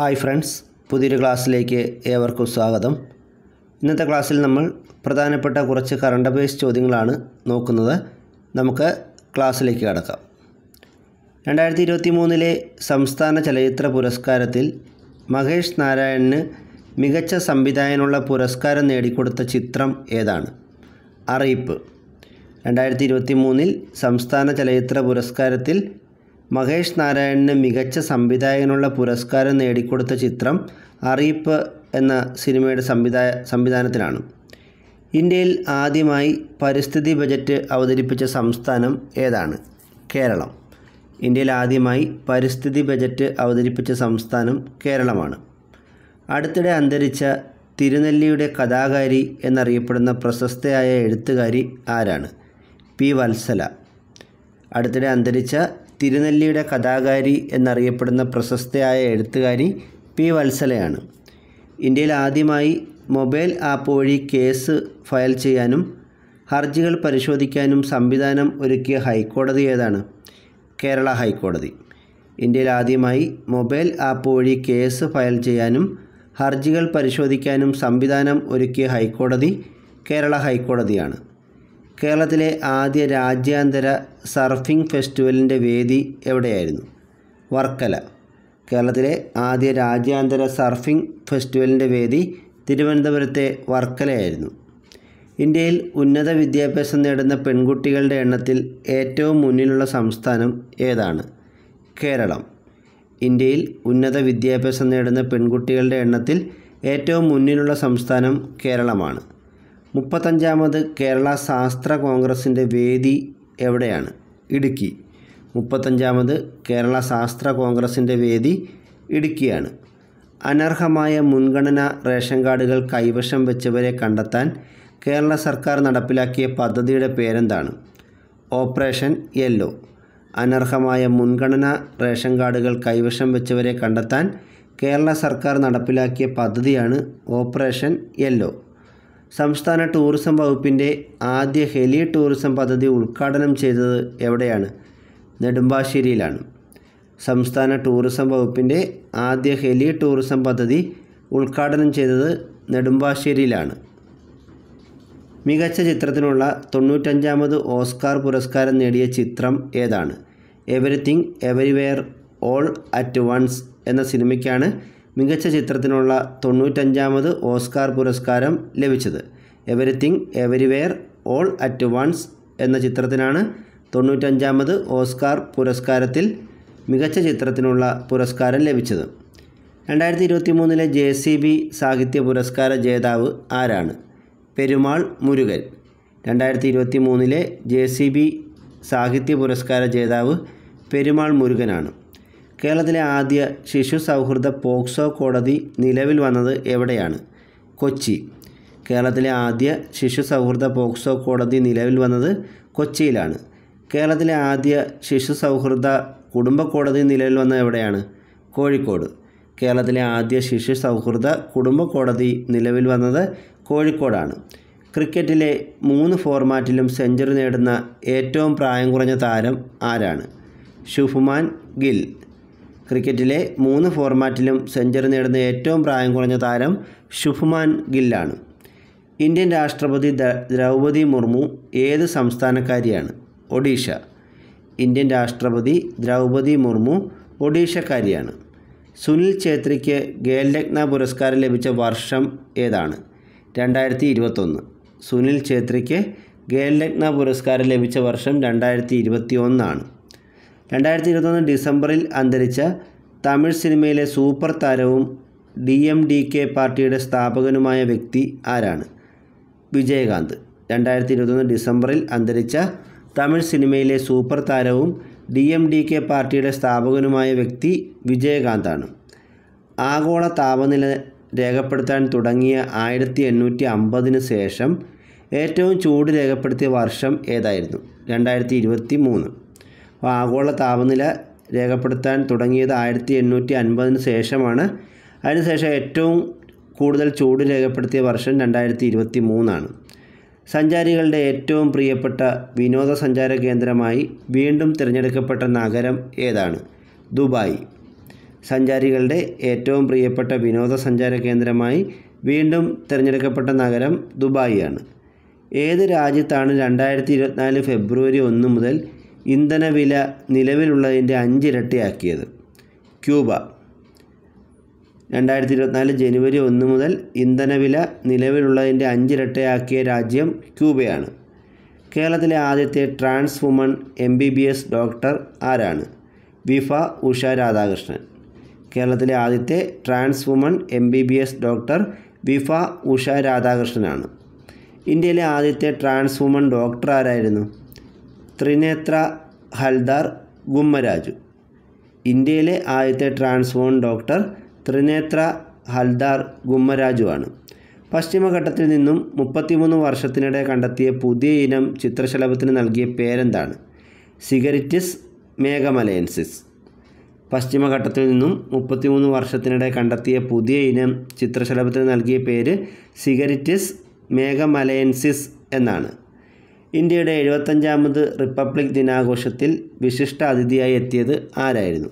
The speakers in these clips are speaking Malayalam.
ഹായ് ഫ്രണ്ട്സ് പുതിയൊരു ക്ലാസ്സിലേക്ക് ഏവർക്കും സ്വാഗതം ഇന്നത്തെ ക്ലാസ്സിൽ നമ്മൾ പ്രധാനപ്പെട്ട കുറച്ച് കറണ്ട് അഫയേഴ്സ് ചോദ്യങ്ങളാണ് നോക്കുന്നത് നമുക്ക് ക്ലാസ്സിലേക്ക് കടക്കാം രണ്ടായിരത്തി ഇരുപത്തി മൂന്നിലെ സംസ്ഥാന ചലച്ചിത്ര പുരസ്കാരത്തിൽ മഹേഷ് നാരായണന് മികച്ച സംവിധായകനുള്ള പുരസ്കാരം നേടിക്കൊടുത്ത ചിത്രം ഏതാണ് അറിയിപ്പ് രണ്ടായിരത്തി ഇരുപത്തി മൂന്നിൽ സംസ്ഥാന ചലച്ചിത്ര പുരസ്കാരത്തിൽ മഹേഷ് നാരായണന് മികച്ച സംവിധായകനുള്ള പുരസ്കാരം നേടിക്കൊടുത്ത ചിത്രം അറിയിപ്പ് എന്ന സിനിമയുടെ സംവിധായ സംവിധാനത്തിലാണ് ഇന്ത്യയിൽ ആദ്യമായി പരിസ്ഥിതി ബജറ്റ് അവതരിപ്പിച്ച സംസ്ഥാനം ഏതാണ് കേരളം ഇന്ത്യയിൽ ആദ്യമായി പരിസ്ഥിതി ബജറ്റ് അവതരിപ്പിച്ച സംസ്ഥാനം കേരളമാണ് അടുത്തിടെ അന്തരിച്ച തിരുനെല്ലിയുടെ കഥാകാരി എന്നറിയപ്പെടുന്ന പ്രശസ്തയായ എഴുത്തുകാരി ആരാണ് പി വത്സല അടുത്തിടെ അന്തരിച്ച തിരുനെല്ലിയുടെ കഥാകാരി എന്നറിയപ്പെടുന്ന പ്രശസ്തയായ എഴുത്തുകാരി പി വത്സലയാണ് ഇന്ത്യയിൽ ആദ്യമായി മൊബൈൽ ആപ്പ് വഴി കേസ് ഫയൽ ചെയ്യാനും ഹർജികൾ പരിശോധിക്കാനും സംവിധാനം ഒരുക്കിയ ഹൈക്കോടതി ഏതാണ് കേരള ഹൈക്കോടതി ഇന്ത്യയിൽ ആദ്യമായി മൊബൈൽ ആപ്പ് വഴി കേസ് ഫയൽ ചെയ്യാനും ഹർജികൾ പരിശോധിക്കാനും സംവിധാനം ഒരുക്കിയ ഹൈക്കോടതി കേരള ഹൈക്കോടതിയാണ് കേരളത്തിലെ ആദ്യ രാജ്യാന്തര സർഫിംഗ് ഫെസ്റ്റിവലിൻ്റെ വേദി എവിടെയായിരുന്നു വർക്കല കേരളത്തിലെ ആദ്യ രാജ്യാന്തര സർഫിംഗ് ഫെസ്റ്റിവലിൻ്റെ വേദി തിരുവനന്തപുരത്തെ വർക്കലയായിരുന്നു ഇന്ത്യയിൽ ഉന്നത വിദ്യാഭ്യാസം നേടുന്ന പെൺകുട്ടികളുടെ എണ്ണത്തിൽ ഏറ്റവും മുന്നിലുള്ള സംസ്ഥാനം ഏതാണ് കേരളം ഇന്ത്യയിൽ ഉന്നത വിദ്യാഭ്യാസം നേടുന്ന പെൺകുട്ടികളുടെ എണ്ണത്തിൽ ഏറ്റവും മുന്നിലുള്ള സംസ്ഥാനം കേരളമാണ് മുപ്പത്തഞ്ചാമത് കേരള ശാസ്ത്ര കോൺഗ്രസിൻ്റെ വേദി എവിടെയാണ് ഇടുക്കി മുപ്പത്തഞ്ചാമത് കേരള ശാസ്ത്ര കോൺഗ്രസിൻ്റെ വേദി ഇടുക്കിയാണ് അനർഹമായ മുൻഗണന റേഷൻ കാർഡുകൾ കൈവശം വെച്ചവരെ കണ്ടെത്താൻ കേരള സർക്കാർ നടപ്പിലാക്കിയ പദ്ധതിയുടെ പേരെന്താണ് ഓപ്പറേഷൻ യെല്ലോ അനർഹമായ മുൻഗണന റേഷൻ കാർഡുകൾ കൈവശം വെച്ചവരെ കണ്ടെത്താൻ കേരള സർക്കാർ നടപ്പിലാക്കിയ പദ്ധതിയാണ് ഓപ്പറേഷൻ യെല്ലോ സംസ്ഥാന ടൂറിസം വകുപ്പിൻ്റെ ആദ്യ ഹെലി ടൂറിസം പദ്ധതി ഉദ്ഘാടനം ചെയ്തത് എവിടെയാണ് നെടുമ്പാശ്ശേരിയിലാണ് സംസ്ഥാന ടൂറിസം വകുപ്പിൻ്റെ ആദ്യ ഹെലി ടൂറിസം പദ്ധതി ഉദ്ഘാടനം ചെയ്തത് നെടുമ്പാശ്ശേരിയിലാണ് മികച്ച ചിത്രത്തിനുള്ള തൊണ്ണൂറ്റഞ്ചാമത് ഓസ്കാർ പുരസ്കാരം നേടിയ ചിത്രം ഏതാണ് everything everywhere all at once എന്ന സിനിമയ്ക്കാണ് മികച്ച ചിത്രത്തിനുള്ള തൊണ്ണൂറ്റഞ്ചാമത് ഓസ്കാർ പുരസ്കാരം ലഭിച്ചത് everything everywhere all at once എന്ന ചിത്രത്തിനാണ് തൊണ്ണൂറ്റഞ്ചാമത് ഓസ്കാർ പുരസ്കാരത്തിൽ മികച്ച ചിത്രത്തിനുള്ള പുരസ്കാരം ലഭിച്ചത് രണ്ടായിരത്തി ഇരുപത്തി മൂന്നിലെ ജെ സി ബി സാഹിത്യ പുരസ്കാര ജേതാവ് ആരാണ് പെരുമാൾ മുരുകൻ രണ്ടായിരത്തി ഇരുപത്തി മൂന്നിലെ ജെ സി ബി സാഹിത്യ പുരസ്കാര ജേതാവ് പെരുമാൾ മുരുകനാണ് കേരളത്തിലെ ആദ്യ ശിശു സൗഹൃദ പോക്സോ കോടതി നിലവിൽ വന്നത് എവിടെയാണ് കൊച്ചി കേരളത്തിലെ ആദ്യ ശിശു സൗഹൃദ പോക്സോ കോടതി നിലവിൽ വന്നത് കൊച്ചിയിലാണ് കേരളത്തിലെ ആദ്യ ശിശു സൗഹൃദ കുടുംബ കോടതി നിലവിൽ വന്നത് എവിടെയാണ് കോഴിക്കോട് കേരളത്തിലെ ആദ്യ ശിശു സൗഹൃദ കുടുംബ കോടതി നിലവിൽ വന്നത് കോഴിക്കോടാണ് ക്രിക്കറ്റിലെ മൂന്ന് ഫോർമാറ്റിലും സെഞ്ചുറി നേടുന്ന ഏറ്റവും പ്രായം കുറഞ്ഞ താരം ആരാണ് ഷുഫുമാൻ ഗിൽ ക്രിക്കറ്റിലെ മൂന്ന് ഫോർമാറ്റിലും സെഞ്ചറി നേടുന്ന ഏറ്റവും പ്രായം കുറഞ്ഞ താരം ശുഭ്മാൻ ഗില്ലാണ് ഇന്ത്യൻ രാഷ്ട്രപതി ദ്രൗപദി മുർമു ഏത് സംസ്ഥാനക്കാരിയാണ് ഒഡീഷ ഇന്ത്യൻ രാഷ്ട്രപതി ദ്രൗപദി മുർമു ഒഡീഷക്കാരിയാണ് സുനിൽ ഛേത്രിക്ക് ഖേൽരത്ന പുരസ്കാരം ലഭിച്ച വർഷം ഏതാണ് രണ്ടായിരത്തി ഇരുപത്തൊന്ന് സുനിൽ ഛേത്രിക്ക് ഖേൽരത്ന പുരസ്കാരം ലഭിച്ച വർഷം രണ്ടായിരത്തി ഇരുപത്തി ഒന്നാണ് രണ്ടായിരത്തി ഇരുപത്തൊന്ന് ഡിസംബറിൽ അന്തരിച്ച തമിഴ് സിനിമയിലെ സൂപ്പർ താരവും ഡി എം ഡി കെ പാർട്ടിയുടെ സ്ഥാപകനുമായ വ്യക്തി ആരാണ് വിജയകാന്ത് രണ്ടായിരത്തി ഇരുപത്തൊന്ന് ഡിസംബറിൽ അന്തരിച്ച തമിഴ് സിനിമയിലെ സൂപ്പർ താരവും ഡി എം ഡി കെ പാർട്ടിയുടെ സ്ഥാപകനുമായ വ്യക്തി വിജയകാന്താണ് ആഗോള താപനില രേഖപ്പെടുത്താൻ തുടങ്ങിയ ആയിരത്തി എണ്ണൂറ്റി അമ്പതിന് ശേഷം ഏറ്റവും ചൂട് രേഖപ്പെടുത്തിയ വർഷം ഏതായിരുന്നു രണ്ടായിരത്തി ഇരുപത്തി മൂന്ന് ആഗോള താപനില രേഖപ്പെടുത്താൻ തുടങ്ങിയത് ആയിരത്തി എണ്ണൂറ്റി അൻപതിന് ശേഷമാണ് അതിനുശേഷം ഏറ്റവും കൂടുതൽ ചൂട് രേഖപ്പെടുത്തിയ വർഷം രണ്ടായിരത്തി ഇരുപത്തി മൂന്നാണ് സഞ്ചാരികളുടെ ഏറ്റവും പ്രിയപ്പെട്ട വിനോദസഞ്ചാര കേന്ദ്രമായി വീണ്ടും തിരഞ്ഞെടുക്കപ്പെട്ട നഗരം ഏതാണ് ദുബായ് സഞ്ചാരികളുടെ ഏറ്റവും പ്രിയപ്പെട്ട വിനോദസഞ്ചാര കേന്ദ്രമായി വീണ്ടും തിരഞ്ഞെടുക്കപ്പെട്ട നഗരം ദുബായിയാണ് ഏത് രാജ്യത്താണ് രണ്ടായിരത്തി ഇരുപത്തിനാല് ഫെബ്രുവരി ഒന്ന് മുതൽ ഇന്ധനവില നിലവിലുള്ളതിൻ്റെ അഞ്ചിരട്ടിയാക്കിയത് ക്യൂബ രണ്ടായിരത്തി ഇരുപത്തിനാല് ജനുവരി ഒന്ന് മുതൽ ഇന്ധനവില നിലവിലുള്ളതിൻ്റെ അഞ്ചിരട്ടയാക്കിയ രാജ്യം ക്യൂബയാണ് കേരളത്തിലെ ആദ്യത്തെ trans woman M B B S doctor ആരാണ് വിഫ ഉഷ രാധാകൃഷ്ണൻ കേരളത്തിലെ ആദ്യത്തെ trans woman M B B S doctor വിഫ ഉഷ രാധാകൃഷ്ണനാണ് ഇന്ത്യയിലെ ആദ്യത്തെ ട്രാൻസ് വുമൺ ഡോക്ടർ ആരായിരുന്നു ത്രിനേത്ര ഹൽദാർ ഗുമ്മരാജു ഇന്ത്യയിലെ ആദ്യത്തെ ട്രാൻസ്ഫോൺ ഡോക്ടർ ത്രിനേത്ര ഹൽദാർ ഗുമ്മരാജുവാണ് പശ്ചിമഘട്ടത്തിൽ നിന്നും മുപ്പത്തിമൂന്ന് വർഷത്തിനിടെ കണ്ടെത്തിയ പുതിയ ഇനം ചിത്രശലഭത്തിന് നൽകിയ പേരെന്താണ് സിഗരറ്റിസ് മേഘമലയൻസിസ് പശ്ചിമഘട്ടത്തിൽ നിന്നും മുപ്പത്തിമൂന്ന് വർഷത്തിനിടെ കണ്ടെത്തിയ പുതിയ ഇനം ചിത്രശലഭത്തിന് നൽകിയ പേര് സിഗരറ്റിസ് മേഘമലയൻസിസ് എന്നാണ് ഇന്ത്യയുടെ എഴുപത്തഞ്ചാമത് റിപ്പബ്ലിക് ദിനാഘോഷത്തിൽ വിശിഷ്ട അതിഥിയായി എത്തിയത് ആരായിരുന്നു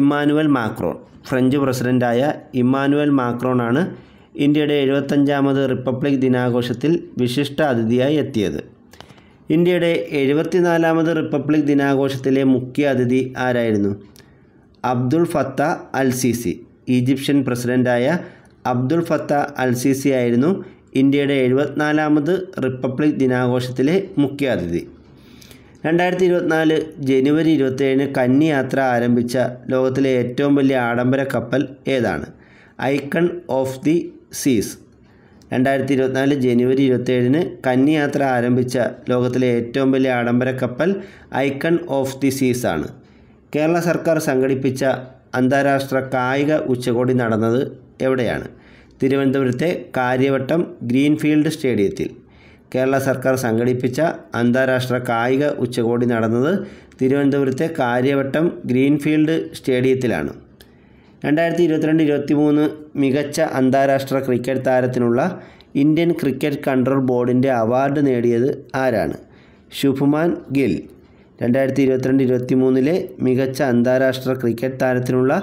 ഇമ്മാനുവൽ മാക്രോൺ ഫ്രഞ്ച് പ്രസിഡൻ്റായ ഇമ്മാനുവൽ മാക്രോണാണ് ഇന്ത്യയുടെ എഴുപത്തഞ്ചാമത് റിപ്പബ്ലിക് ദിനാഘോഷത്തിൽ വിശിഷ്ട അതിഥിയായി എത്തിയത് ഇന്ത്യയുടെ എഴുപത്തിനാലാമത് റിപ്പബ്ലിക് ദിനാഘോഷത്തിലെ മുഖ്യ അതിഥി ആരായിരുന്നു Abdel Fattah al Sisi Egyptian പ്രസിഡൻ്റായ Abdel Fattah al Sisi ആയിരുന്നു ഇന്ത്യയുടെ എഴുപത്തിനാലാമത് റിപ്പബ്ലിക് ദിനാഘോഷത്തിലെ മുഖ്യാതിഥി രണ്ടായിരത്തി ഇരുപത്തിനാല് ജനുവരി ഇരുപത്തേഴിന് കന്നി യാത്ര ആരംഭിച്ച ലോകത്തിലെ ഏറ്റവും വലിയ ആഡംബര കപ്പൽ ഏതാണ് ഐക്കൺ ഓഫ് ദി സീസ് രണ്ടായിരത്തി ഇരുപത്തിനാല് ജനുവരി ഇരുപത്തേഴിന് കന്നി യാത്ര ആരംഭിച്ച ലോകത്തിലെ ഏറ്റവും വലിയ ആഡംബര കപ്പൽ ഐക്കൺ ഓഫ് ദി സീസ് ആണ് കേരള സർക്കാർ സംഘടിപ്പിച്ച അന്താരാഷ്ട്ര കായിക ഉച്ചകോടി നടന്നത് എവിടെയാണ് തിരുവനന്തപുരത്തെ കാര്യവട്ടം ഗ്രീൻഫീൽഡ് സ്റ്റേഡിയത്തിൽ കേരള സർക്കാർ സംഘടിപ്പിച്ച അന്താരാഷ്ട്ര കായിക ഉച്ചകോടി നടന്നത് തിരുവനന്തപുരത്തെ കാര്യവട്ടം ഗ്രീൻഫീൽഡ് സ്റ്റേഡിയത്തിലാണ് രണ്ടായിരത്തി ഇരുപത്തിരണ്ട് ഇരുപത്തി മൂന്ന് മികച്ച അന്താരാഷ്ട്ര ക്രിക്കറ്റ് താരത്തിനുള്ള ഇന്ത്യൻ ക്രിക്കറ്റ് കൺട്രോൾ ബോർഡിൻ്റെ അവാർഡ് നേടിയത് ആരാണ് ശുഭ്മാൻ ഗിൽ രണ്ടായിരത്തി ഇരുപത്തിരണ്ട് ഇരുപത്തി മൂന്നിലെ മികച്ച അന്താരാഷ്ട്ര ക്രിക്കറ്റ് താരത്തിനുള്ള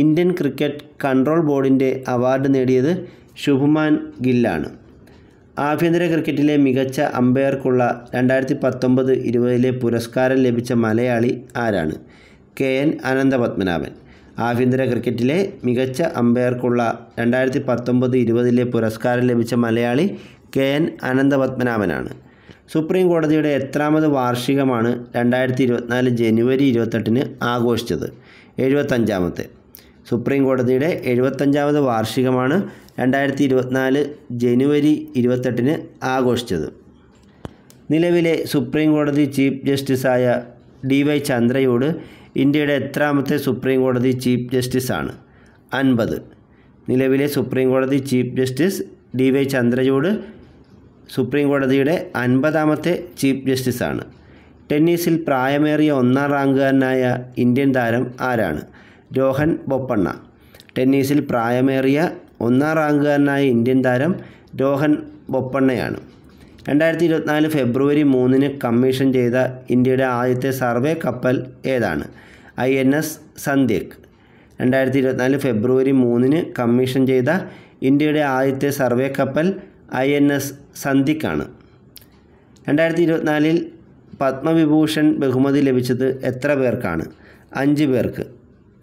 ഇന്ത്യൻ ക്രിക്കറ്റ് കൺട്രോൾ ബോർഡിൻ്റെ അവാർഡ് നേടിയത് ശുഭ്മാൻ ഗില്ലാണ് ആഭ്യന്തര ക്രിക്കറ്റിലെ മികച്ച അമ്പയർക്കുള്ള രണ്ടായിരത്തി പത്തൊമ്പത് ഇരുപതിലെ പുരസ്കാരം ലഭിച്ച മലയാളി ആരാണ് കെ എൻ അനന്തപത്മനാഭൻ ആഭ്യന്തര ക്രിക്കറ്റിലെ മികച്ച അമ്പയർക്കുള്ള രണ്ടായിരത്തി പത്തൊമ്പത് ഇരുപതിലെ പുരസ്കാരം ലഭിച്ച മലയാളി കെ എൻ അനന്തപത്മനാഭനാണ് സുപ്രീം കോടതിയുടെ എത്രാമത് വാർഷികമാണ് രണ്ടായിരത്തി ഇരുപത്തിനാല് ജനുവരി ഇരുപത്തെട്ടിന് ആഘോഷിച്ചത് എഴുപത്തഞ്ചാമത്തെ സുപ്രീം കോടതിയുടെ എഴുപത്തഞ്ചാമത് വാർഷികമാണ് രണ്ടായിരത്തി ഇരുപത്തിനാല് ജനുവരി ഇരുപത്തെട്ടിന് ആഘോഷിച്ചത് നിലവിലെ സുപ്രീം കോടതി ചീഫ് ജസ്റ്റിസായ ഡി വൈ ചന്ദ്രയോട് ഇന്ത്യയുടെ എത്രാമത്തെ സുപ്രീം കോടതി ചീഫ് ജസ്റ്റിസാണ് അൻപത് നിലവിലെ സുപ്രീം കോടതി ചീഫ് ജസ്റ്റിസ് ഡി വൈ ചന്ദ്രയോട് സുപ്രീം കോടതിയുടെ അൻപതാമത്തെ ചീഫ് ജസ്റ്റിസാണ് ടെന്നീസിൽ പ്രായമേറിയ ഒന്നാം റാങ്കുകാരനായ ഇന്ത്യൻ താരം ആരാണ് രോഹൻ ബൊപ്പണ്ണ ടെന്നീസിൽ പ്രായമേറിയ ഒന്നാം റാങ്കുകാരനായ ഇന്ത്യൻ താരം രോഹൻ ബൊപ്പണ്ണയാണ് രണ്ടായിരത്തി ഇരുപത്തിനാല് ഫെബ്രുവരി മൂന്നിന് കമ്മീഷൻ ചെയ്ത ഇന്ത്യയുടെ ആദ്യത്തെ സർവേ കപ്പൽ ഏതാണ് ഐ എൻ എസ് സന്ധ്യക് രണ്ടായിരത്തി ഇരുപത്തിനാല് ഫെബ്രുവരി മൂന്നിന് കമ്മീഷൻ ചെയ്ത ഇന്ത്യയുടെ ആദ്യത്തെ സർവേ കപ്പൽ ഐ എൻ എസ് സന്ധിക്കാണ് രണ്ടായിരത്തി ഇരുപത്തിനാലിൽ പത്മവിഭൂഷൺ ബഹുമതി ലഭിച്ചത് എത്ര പേർക്കാണ് അഞ്ച് പേർക്ക്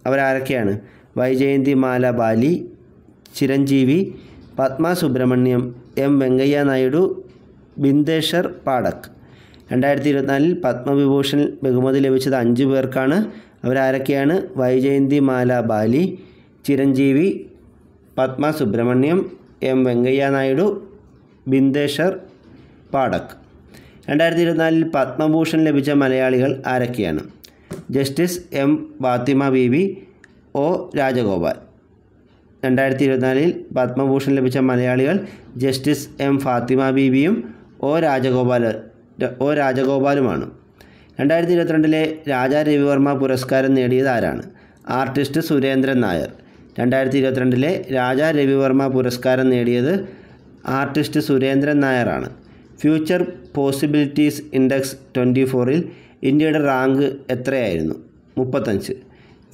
അവരാരൊക്കെയാണ് വൈജയന്തിമാല ബാലി ചിരഞ്ജീവി പത്മ സുബ്രഹ്മണ്യം എം വെങ്കയ്യ നായിഡു ബിന്ദേശ്വർ പാടക് രണ്ടായിരത്തി ഇരുപത്തിനാലിൽ പത്മവിഭൂഷൺ ബഹുമതി ലഭിച്ചത് അഞ്ച് പേർക്കാണ് അവരാരൊക്കെയാണ് വൈജയന്തിമാല ബാലി ചിരഞ്ജീവി പത്മ സുബ്രഹ്മണ്യം എം വെങ്കയ്യ നായിഡു ബിന്ദേശ്വർ പാടക് രണ്ടായിരത്തി ഇരുപത്തിനാലിൽ പത്മഭൂഷൺ ലഭിച്ച മലയാളികൾ ആരൊക്കെയാണ് justice M Fathima Beevi O Rajagopal രണ്ടായിരത്തി ഇരുപത്തിനാലിൽ പത്മഭൂഷൺ ലഭിച്ച മലയാളികൾ ജസ്റ്റിസ് എം ഫാത്തിമ ബീവിയും ഒ രാജഗോപാല ഒ രാജഗോപാലുമാണ് രണ്ടായിരത്തി ഇരുപത്തിരണ്ടിലെ രാജാ രവിവർമ്മ പുരസ്കാരം നേടിയത് ആരാണ് ആർട്ടിസ്റ്റ് സുരേന്ദ്രൻ നായർ രണ്ടായിരത്തി ഇരുപത്തിരണ്ടിലെ രാജാ രവിവർമ്മ പുരസ്കാരം നേടിയത് ആർട്ടിസ്റ്റ് സുരേന്ദ്രൻ നായരാണ് ഫ്യൂച്ചർ പോസിബിലിറ്റീസ് ഇൻഡെക്സ് ട്വൻറ്റി ഫോറിൽ ഇന്ത്യയുടെ റാങ്ക് എത്രയായിരുന്നു മുപ്പത്തഞ്ച്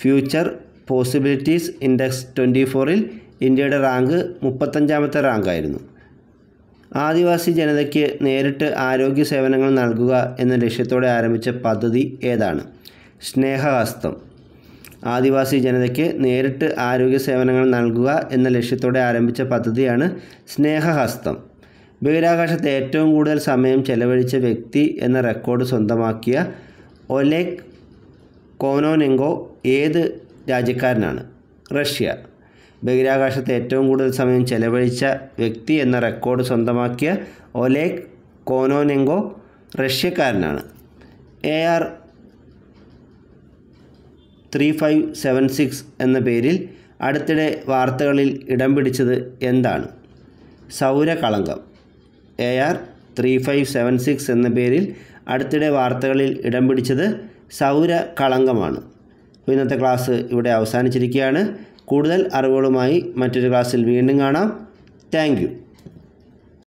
ഫ്യൂച്ചർ പോസിബിലിറ്റീസ് ഇൻഡെക്സ് ട്വൻറ്റി ഫോറിൽ ഇന്ത്യയുടെ റാങ്ക് മുപ്പത്തഞ്ചാമത്തെ റാങ്കായിരുന്നു ആദിവാസി ജനതയ്ക്ക് നേരിട്ട് ആരോഗ്യ സേവനങ്ങൾ നൽകുക എന്ന ലക്ഷ്യത്തോടെ ആരംഭിച്ച പദ്ധതി ഏതാണ് സ്നേഹഹസ്തം ആദിവാസി ജനതയ്ക്ക് നേരിട്ട് ആരോഗ്യ സേവനങ്ങൾ നൽകുക എന്ന ലക്ഷ്യത്തോടെ ആരംഭിച്ച പദ്ധതിയാണ് സ്നേഹഹസ്തം ബഹിരാകാശത്ത് ഏറ്റവും കൂടുതൽ സമയം ചെലവഴിച്ച വ്യക്തി എന്ന റെക്കോർഡ് സ്വന്തമാക്കിയ ഒലേക് കോനോനെങ്കോ ഏത് രാജ്യക്കാരനാണ് റഷ്യ ബഹിരാകാശത്ത് ഏറ്റവും കൂടുതൽ സമയം ചെലവഴിച്ച വ്യക്തി എന്ന റെക്കോർഡ് സ്വന്തമാക്കിയ ഒലേക് കോനോനെങ്കോ റഷ്യക്കാരനാണ് A R three five seven six എന്ന പേരിൽ അടുത്തിടെ വാർത്തകളിൽ ഇടം പിടിച്ചത് എന്താണ് സൗരകളങ്കം A R three five seven six എന്ന പേരിൽ അടുത്തിടെ വാർത്തകളിൽ ഇടം പിടിച്ചത് സൗര കളങ്കമാണ് ഇന്നത്തെ ക്ലാസ് ഇവിടെ അവസാനിച്ചിരിക്കുകയാണ് കൂടുതൽ അറിവുകളുമായി മറ്റൊരു ക്ലാസ്സിൽ വീണ്ടും കാണാം താങ്ക്